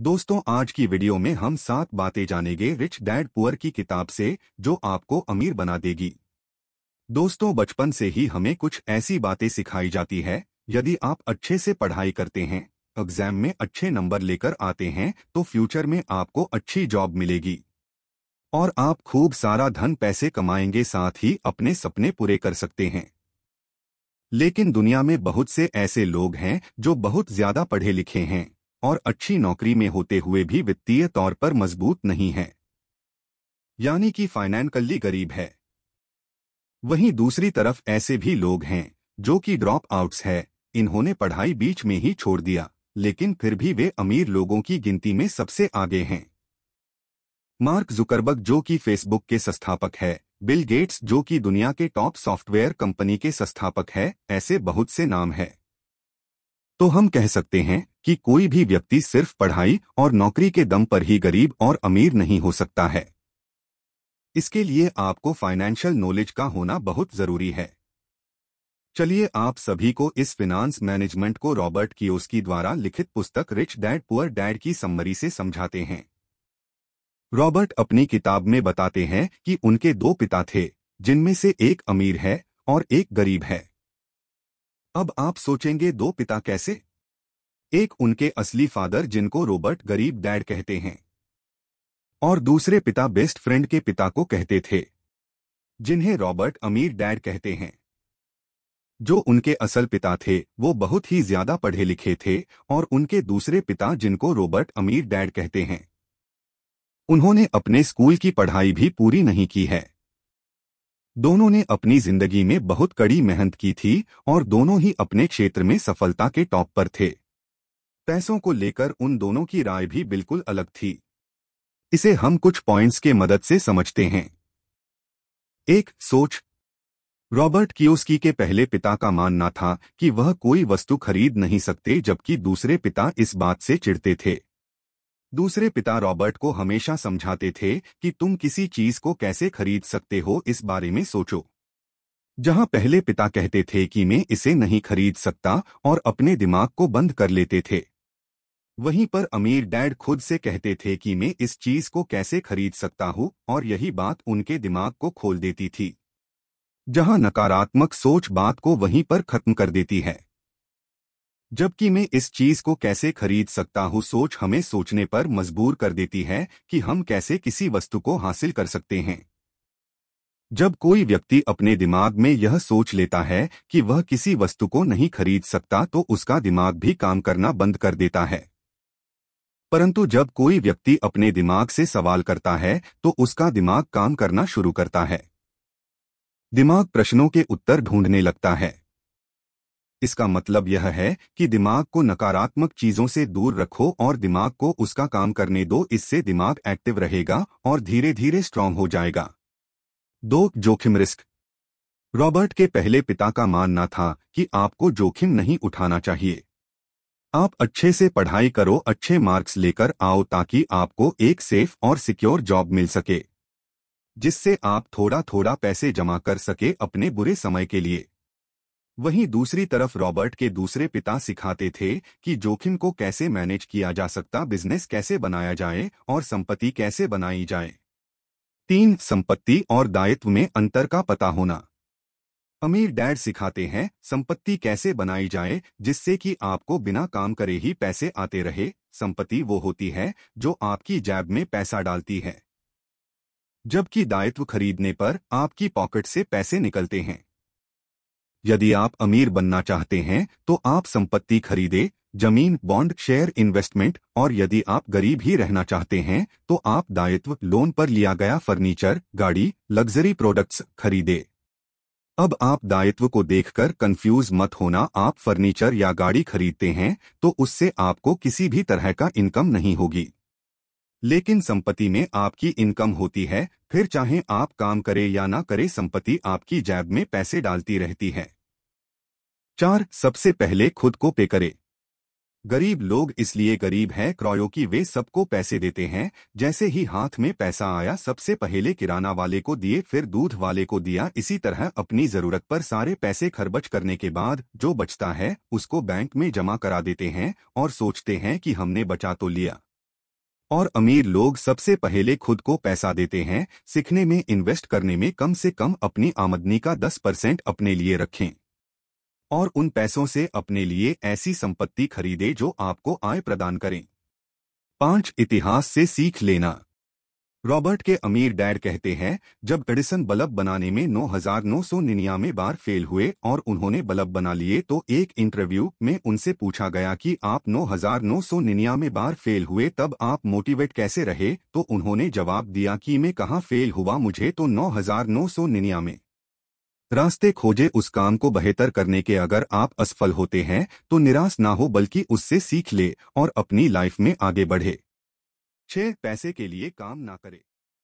दोस्तों आज की वीडियो में हम सात बातें जानेंगे रिच डैड पुअर की किताब से जो आपको अमीर बना देगी दोस्तों बचपन से ही हमें कुछ ऐसी बातें सिखाई जाती है यदि आप अच्छे से पढ़ाई करते हैं एग्जाम में अच्छे नंबर लेकर आते हैं तो फ्यूचर में आपको अच्छी जॉब मिलेगी और आप खूब सारा धन पैसे कमाएंगे साथ ही अपने सपने पूरे कर सकते हैं लेकिन दुनिया में बहुत से ऐसे लोग हैं जो बहुत ज्यादा पढ़े लिखे हैं और अच्छी नौकरी में होते हुए भी वित्तीय तौर पर मजबूत नहीं है यानी कि फाइनेंकली गरीब है वहीं दूसरी तरफ ऐसे भी लोग हैं जो कि ड्रॉप आउट्स है इन्होंने पढ़ाई बीच में ही छोड़ दिया लेकिन फिर भी वे अमीर लोगों की गिनती में सबसे आगे हैं मार्क जुकरबर्ग जो कि फेसबुक के संस्थापक है बिल गेट्स जो कि दुनिया के टॉप सॉफ्टवेयर कंपनी के संस्थापक है ऐसे बहुत से नाम हैं तो हम कह सकते हैं कि कोई भी व्यक्ति सिर्फ पढ़ाई और नौकरी के दम पर ही गरीब और अमीर नहीं हो सकता है इसके लिए आपको फाइनेंशियल नॉलेज का होना बहुत ज़रूरी है चलिए आप सभी को इस फिनांस मैनेजमेंट को रॉबर्ट की द्वारा लिखित पुस्तक रिच डैड पुअर डैड की सम्मरी से समझाते हैं रॉबर्ट अपनी किताब में बताते हैं कि उनके दो पिता थे जिनमें से एक अमीर है और एक गरीब है अब आप सोचेंगे दो पिता कैसे एक उनके असली फादर जिनको रॉबर्ट गरीब डैड कहते हैं और दूसरे पिता बेस्ट फ्रेंड के पिता को कहते थे जिन्हें रॉबर्ट अमीर डैड कहते हैं जो उनके असल पिता थे वो बहुत ही ज्यादा पढ़े लिखे थे और उनके दूसरे पिता जिनको रॉबर्ट अमीर डैड कहते हैं उन्होंने अपने स्कूल की पढ़ाई भी पूरी नहीं की है दोनों ने अपनी जिंदगी में बहुत कड़ी मेहनत की थी और दोनों ही अपने क्षेत्र में सफलता के टॉप पर थे पैसों को लेकर उन दोनों की राय भी बिल्कुल अलग थी इसे हम कुछ पॉइंट्स के मदद से समझते हैं एक सोच रॉबर्ट कियोस्की के पहले पिता का मानना था कि वह कोई वस्तु खरीद नहीं सकते जबकि दूसरे पिता इस बात से चिढ़ते थे दूसरे पिता रॉबर्ट को हमेशा समझाते थे कि तुम किसी चीज को कैसे खरीद सकते हो इस बारे में सोचो जहां पहले पिता कहते थे कि मैं इसे नहीं खरीद सकता और अपने दिमाग को बंद कर लेते थे वहीं पर अमीर डैड खुद से कहते थे कि मैं इस चीज को कैसे खरीद सकता हूं और यही बात उनके दिमाग को खोल देती थी जहां नकारात्मक सोच बात को वहीं पर खत्म कर देती है जबकि मैं इस चीज को कैसे खरीद सकता हूँ सोच हमें सोचने पर मजबूर कर देती है कि हम कैसे किसी वस्तु को हासिल कर सकते हैं जब कोई व्यक्ति अपने दिमाग में यह सोच लेता है कि वह किसी वस्तु को नहीं खरीद सकता तो उसका दिमाग भी काम करना बंद कर देता है परंतु जब कोई व्यक्ति अपने दिमाग से सवाल करता है तो उसका दिमाग काम करना शुरू करता है दिमाग प्रश्नों के उत्तर ढूंढने लगता है इसका मतलब यह है कि दिमाग को नकारात्मक चीजों से दूर रखो और दिमाग को उसका काम करने दो इससे दिमाग एक्टिव रहेगा और धीरे धीरे स्ट्रांग हो जाएगा दो जोखिम रिस्क रॉबर्ट के पहले पिता का मानना था कि आपको जोखिम नहीं उठाना चाहिए आप अच्छे से पढ़ाई करो अच्छे मार्क्स लेकर आओ ताकि आपको एक सेफ और सिक्योर जॉब मिल सके जिससे आप थोड़ा थोड़ा पैसे जमा कर सके अपने बुरे समय के लिए वहीं दूसरी तरफ रॉबर्ट के दूसरे पिता सिखाते थे कि जोखिम को कैसे मैनेज किया जा सकता बिजनेस कैसे बनाया जाए और संपत्ति कैसे बनाई जाए तीन संपत्ति और दायित्व में अंतर का पता होना अमीर डैड सिखाते हैं संपत्ति कैसे बनाई जाए जिससे कि आपको बिना काम करे ही पैसे आते रहे संपत्ति वो होती है जो आपकी जैब में पैसा डालती है जबकि दायित्व खरीदने पर आपकी पॉकेट से पैसे निकलते हैं यदि आप अमीर बनना चाहते हैं तो आप संपत्ति खरीदे जमीन बॉन्ड शेयर इन्वेस्टमेंट और यदि आप गरीब ही रहना चाहते हैं तो आप दायित्व लोन पर लिया गया फर्नीचर गाड़ी लग्जरी प्रोडक्ट्स खरीदे अब आप दायित्व को देखकर कंफ्यूज मत होना आप फर्नीचर या गाड़ी खरीदते हैं तो उससे आपको किसी भी तरह का इनकम नहीं होगी लेकिन संपत्ति में आपकी इनकम होती है फिर चाहे आप काम करें या ना करें संपत्ति आपकी जैब में पैसे डालती रहती है चार सबसे पहले खुद को पे करें गरीब लोग इसलिए गरीब हैं क्रॉयो की वे सबको पैसे देते हैं जैसे ही हाथ में पैसा आया सबसे पहले किराना वाले को दिए फिर दूध वाले को दिया इसी तरह अपनी जरूरत पर सारे पैसे खरबच करने के बाद जो बचता है उसको बैंक में जमा करा देते हैं और सोचते हैं कि हमने बचा तो लिया और अमीर लोग सबसे पहले खुद को पैसा देते हैं सीखने में इन्वेस्ट करने में कम से कम अपनी आमदनी का 10 परसेंट अपने लिए रखें और उन पैसों से अपने लिए ऐसी संपत्ति खरीदें जो आपको आय प्रदान करें पांच इतिहास से सीख लेना रॉबर्ट के अमीर डैड कहते हैं जब एडिसन बल्ब बनाने में नौ हजार नौ सौ निन्यानवे बार फेल हुए और उन्होंने बल्ब बना लिए तो एक इंटरव्यू में उनसे पूछा गया कि आप नौ हजार नौ सौ निन्यानवे बार फेल हुए तब आप मोटिवेट कैसे रहे तो उन्होंने जवाब दिया कि मैं कहाँ फेल हुआ मुझे तो नौ हजार नौ सौ निन्यानवे रास्ते खोजे उस काम को बेहतर करने के अगर आप असफल होते हैं तो निराश ना हो बल्कि उससे सीख ले और अपनी लाइफ में आगे बढ़े छह पैसे के लिए काम ना करे